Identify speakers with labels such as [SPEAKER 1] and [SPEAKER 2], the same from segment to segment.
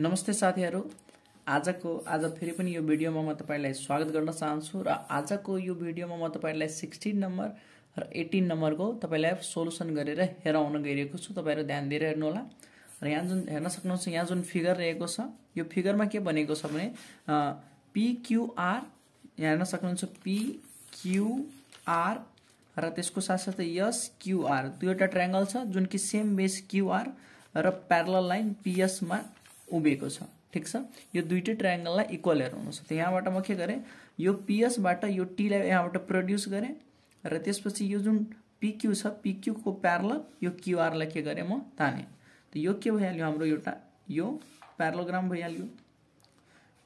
[SPEAKER 1] नमस्ते साथीहरू आजको आज फेरि पनि यो भिडियोमा म तपाईँलाई स्वागत गर्न चाहन्छु र आजको यो भिडियोमा म तपाईँलाई सिक्सटिन नम्बर र एटिन नम्बरको तपाईँलाई सोल्युसन गरेर हेराउन गइरहेको छु तपाईँहरू ध्यान दिएर हेर्नुहोला र यहाँ जुन हेर्न सक्नुहुन्छ यहाँ जुन फिगर रहेको छ यो फिगरमा के भनेको छ भने पिक्युआर यहाँ हेर्न सक्नुहुन्छ पिक्युआर र त्यसको साथसाथै यस क्युआर दुईवटा ट्राङ्गल छ जुन कि सेम बेस क्युआर र प्यारल लाइन पिएसमा उभिएको छ ठिक छ यो दुइटै ट्राइङ्गललाई इक्वल हेर्नुहोस् त यहाँबाट म के गरेँ यो पिएसबाट यो टीलाई यहाँबाट प्रड्युस गरेँ र त्यसपछि यो जुन पिक्यू छ पिक्यूको प्यारल यो क्युआरलाई के गरेँ म ताने त यो के भइहाल्यो हाम्रो एउटा यो प्यारलोग्राम भइहाल्यो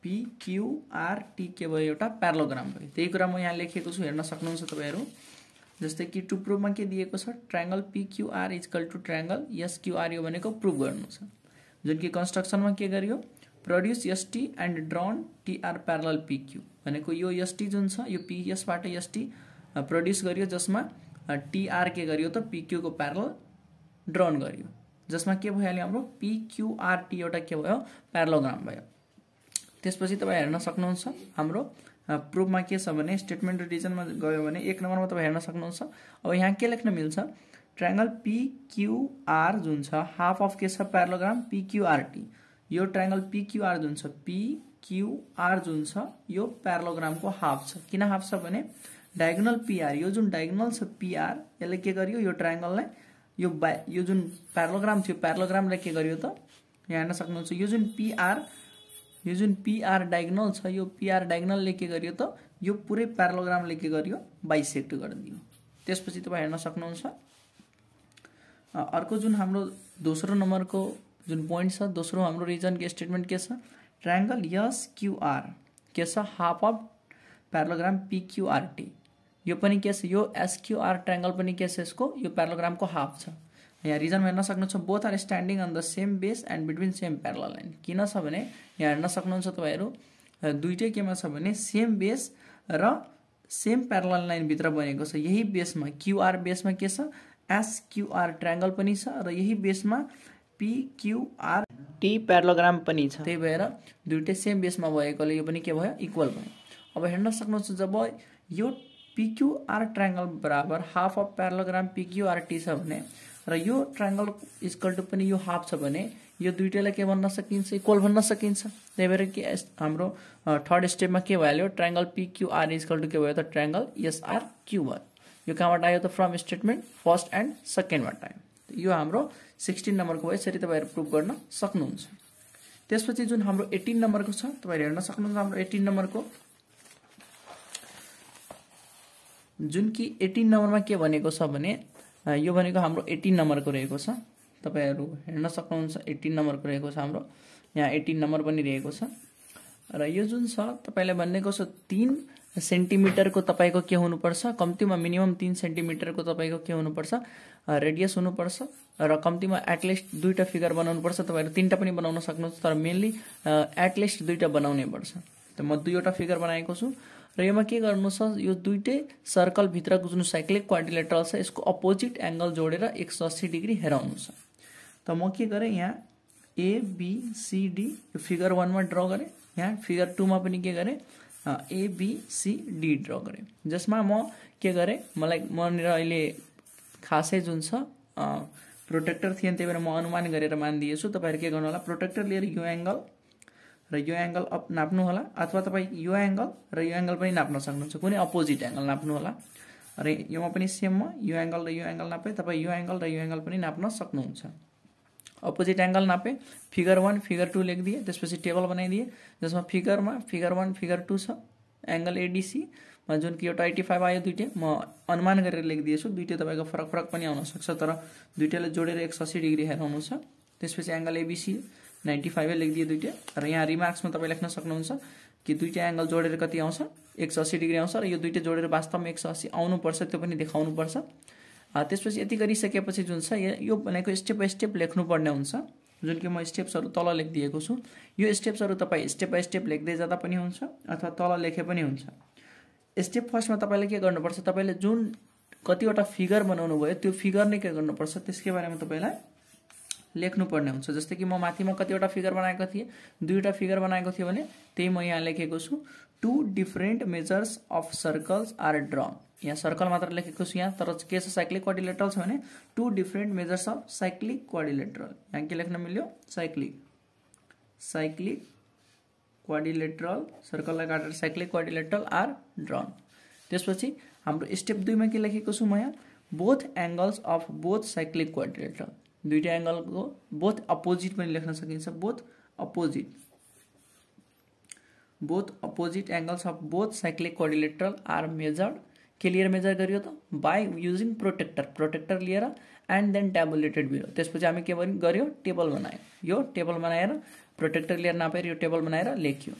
[SPEAKER 1] टी के भयो एउटा प्यारलोग्राम भयो त्यही कुरा म यहाँ लेखेको छु हेर्न सक्नुहुन्छ तपाईँहरू जस्तै कि टु प्रुभमा के दिएको छ triangle P Q R is equal to triangle Q R यो भनेको प्रुभ गर्नु छ जुनकी कन्स्ट्रक्सनमा के गरियो produce S T and drawn T R parallel P Q भनेको यो एसटी जुन छ यो पी एसटी प्रड्युस गरियो जसमा टिआर के गरियो त पिक्यूको प्यारल ड्रन गरियो जसमा के भयो अहिले हाम्रो पिक्युआरटी एउटा के भयो प्यारलोग्राम भयो त्यसपछि तपाईँ हेर्न सक्नुहुन्छ हाम्रो प्रुफमा के छ भने स्टेटमेन्ट रिजनमा गयो भने एक नम्बरमा तपाईँ हेर्न सक्नुहुन्छ अब यहाँ के लेख्न मिल्छ ट्राइङ्गल पिक्युआर जुन छ हाफ अफ के छ प्यारोग्राम पिक्युआरटी यो ट्राइङ्गल पिक्युआर जुन छ पिक्युआर जुन छ यो प्यारोग्रामको हाफ छ किन हाफ छ भने डायगोनल पिआर यो जुन डायगोनल छ पिआर यसले के गरियो यो ट्राइङ्गललाई यो बा यो जुन प्यारोग्राम थियो प्यारोग्रामलाई के गरियो त यहाँ हेर्न सक्नुहुन्छ यो जुन पिआर यो जुन पिआर डायगोनल छ यो पिआर डायगोनलले के गरियो त यो पुरै प्यारोग्रामले के गरियो बाइसेक्ट गरिदियो त्यसपछि तपाईँ हेर्न सक्नुहुन्छ अर्को जुन हाम्रो दोस्रो नम्बरको जुन पोइन्ट छ दोस्रो हाम्रो रिजनको स्टेटमेन्ट के छ ट्राइङ्गल यस क्युआर के छ हाफ अफ प्यारोग्राम पिक्युआरटी यो पनि के छ यो एसक्युआर ट्राइङ्गल पनि के छ यसको यो प्यारोग्रामको हाफ छ यहाँ रिजन हेर्न सक्नुहुन्छ both are standing on the same base and between same parallel line किन छ भने यहाँ हेर्न सक्नुहुन्छ तपाईँहरू दुइटै केमा छ भने सेम बेस र सेम प्यारल लाइनभित्र बनेको छ यही बेसमा क्युआर बेसमा के छ एसक्युआर ट्रायङ्गल पनि छ र यही बेसमा पिक्युआर टी प्यारलोग्राम पनि छ त्यही भएर दुइटै सेम बेसमा भएकोले यो पनि के भयो इक्वल भयो अब हेर्न सक्नुहुन्छ जब यो पिक्युआर ट्रायङ्गल बराबर half of parallelogram P Q R T छ भने र यो ट्रायङ्गल इजकल टु पनि यो हाफ छ भने यो दुइटैलाई के भन्न सकिन्छ इक्वल भन्न सकिन्छ त्यही भएर के हाम्रो थर्ड स्टेपमा के भइहाल्यो ट्रायङ्गल पिक्युआर इजकल के भयो त ट्रायङ्गल एसआर भयो यो कहाँबाट आयो त फ्रम स्टेटमेन्ट फर्स्ट एन्ड सेकेन्डबाट आयो यो हाम्रो सिक्सटिन नम्बरको हो यसरी तपाईँहरू प्रुभ गर्न सक्नुहुन्छ त्यसपछि जुन हाम्रो एटिन नम्बरको छ तपाईँहरू हेर्न सक्नुहुन्छ हाम्रो एटिन नम्बरको जुन कि एटिन नम्बरमा के भनेको छ भने यो भनेको हाम्रो एटिन नम्बरको रहेको छ तपाईँहरू हेर्न सक्नुहुन्छ एटिन नम्बरको रहेको छ हाम्रो यहाँ एटिन नम्बर पनि रहेको छ र यो जुन छ तपाईँलाई भनेको छ तिन सेन्टिमिटरको तपाईँको के हुनुपर्छ कम्तीमा मिनिमम तिन सेन्टिमिटरको तपाईँको के हुनुपर्छ रेडियस हुनुपर्छ र कम्तीमा एटलिस्ट दुईवटा फिगर बनाउनुपर्छ तपाईँहरू तिनवटा पनि बनाउन सक्नुहुन्छ तर मेनली एटलिस्ट दुईवटा बनाउने पर्छ त म दुईवटा फिगर बनाएको छु र योमा के गर्नु छ यो दुइटै सर्कलभित्रको जुन साइक्लिक क्वाडिलेटरल छ यसको अपोजिट एङ्गल जोडेर एक सौ अस्सी डिग्री हेराउनु छ त म के गरेँ यहाँ एबिसिडी फिगर वानमा ड्र गरेँ यहाँ फिगर टूमा पनि के गरेँ एबिसिडी ड्र गरेँ जसमा म के गरेँ मलाई मनिर अहिले खासै जुन छ प्रोटेक्टर थिएन त्यही भएर म अनुमान गरेर मानिदिएछु तपाईँहरू के गर्नु होला प्रोटेक्टर लिएर यो एङ्गल र यो एङ्गल अप नाप्नु होला अथवा तपाईँ यो एङ्गल र यो एङ्गल पनि नाप्न सक्नुहुन्छ कुनै अपोजिट एङ्गल नाप्नु होला र योमा पनि सेममा यो एङ्गल र यो एङ्गल नापे तपाईँ यो एङ्गल र यो एङ्गल पनि नाप्न सक्नुहुन्छ अपोजिट एंगल नापे फिगर वन फिगर टू लिख दिए टेबल बनाई दिए जिसमें फिगर में figure one figure two angle A D C में जो कि एटी फाइव आए आयो मनुमान म अनुमान दिए दुईटे तब तपाईँको फरक फरक पनि सकता तर दुईटे जोड़े एक सौ अस्सी डिग्री हेरा छ त्यसपछि एङ्गल एबिसी नाइन्टी फाइव लिख दिए दुईटे यहाँ में तब लेख सकूँ कि दुईटे एंगल जोड़े कति आँस एक सौ अस्सी डिग्री आउँछ र यो दुइटै जोडेर एक सौ अस्सी आने त्यो देखा देखाउनुपर्छ त्यसपछि यति गरिसकेपछि जुन छ यो भनेको स्टेप बाई स्टेप लेख्नुपर्ने हुन्छ जुन कि म स्टेप्सहरू तल लेखिदिएको छु यो स्टेप्सहरू तपाईँ स्टेप बाई स्टेप लेख्दै जाँदा पनि हुन्छ अथवा तल लेखे पनि हुन्छ स्टेप फर्स्टमा तपाईँले के गर्नुपर्छ तपाईँले जुन कतिवटा फिगर बनाउनु भयो त्यो फिगर नै के गर्नुपर्छ त्यसकै बारेमा तपाईँलाई लेख्नुपर्ने हुन्छ जस्तै कि म माथिमा कतिवटा फिगर बनाएको थिएँ दुईवटा फिगर बनाएको थिएँ भने त्यही म यहाँ लेखेको छु two different measures of circles are drawn यहाँ सर्कल मात्र लेखेको छु यहाँ तर के छ साइक्लिक कोर्डिलेट्रल छ भने two different measures of cyclic quadrilateral यहाँ के लेख्न मिल्यो साइक्लिक साइक्लिक क्वाडिलेट्रल सर्कललाई काटेर साइक्लिक क्वाडिलेट्रल आर ड्रन त्यसपछि हाम्रो स्टेप दुईमा के लेखेको छु म यहाँ both angles of both cyclic quadrilateral angle को बोथ अपोजिट तो भी लेखन सकता both opposite both opposite angles of both cyclic quadrilateral are measured के लिए मेजर गरियो तो बाय यूजिंग प्रोटेक्टर प्रोटेक्टर लिएर एंड देन टेबुलेटेड बिरो त्यसपछि हमें के गयो टेबल बनायो यो टेबल बनाएर प्रोटेक्टर लिएर नापेर यो टेबल बनाएर लेख्यो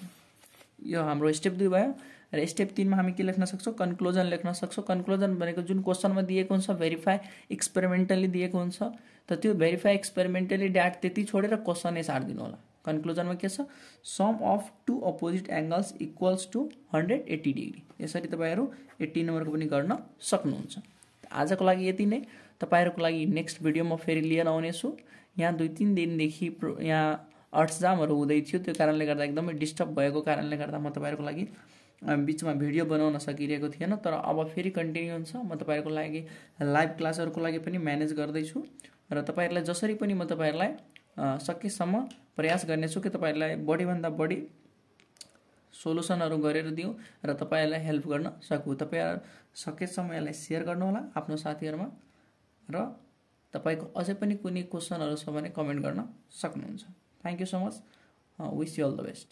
[SPEAKER 1] यो हाम्रो स्टेप दुई भयो र स्टेप तिनमा हामी के लेख्न सक्छौँ कन्क्लुजन लेख्न सक्छौँ कन्क्लुजन भनेको जुन क्वेसनमा दिएको हुन्छ भेरिफाई एक्सपेरिमेन्टली दिएको हुन्छ त त्यो भेरिफाई एक्सपेरिमेन्टली डाट त्यति छोडेर क्वेसनै सारिदिनु होला कन्क्लुजनमा के छ sum of two opposite angles equals to hundred eighty degree यसरी तपाईँहरू एट्टी नम्बरको पनि गर्न सक्नुहुन्छ आजको लागि यति नै तपाईँहरूको लागि नेक्स्ट भिडियो म फेरि लिएर आउनेछु यहाँ दुई तिन दिनदेखि यहाँ अर्थजामहरू हुँदै थियो त्यो कारणले गर्दा एकदमै डिस्टर्ब भएको कारणले गर्दा म तपाईँहरूको लागि बिचमा भिडियो बनाउन सकिरहेको थिएन तर अब फेरि कन्टिन्यू हुन्छ म तपाईँहरूको लागि लाइभ क्लासहरूको लागि पनि म्यानेज गर्दैछु र तपाईँहरूलाई जसरी पनि म तपाईँहरूलाई सकेसम्म प्रयास गर्नेछु कि तपाईँहरूलाई बढीभन्दा बढी सोल्युसनहरू गरेर दिउँ र तपाईँहरूलाई हेल्प गर्न सकु तपाईँहरू सकेसम्म यसलाई सेयर गर्नुहोला आफ्नो साथीहरूमा र तपाईँको अझै पनि कुनै क्वेसनहरू छ भने कमेन्ट गर्न सक्नुहुन्छ thank you so much wish you all the best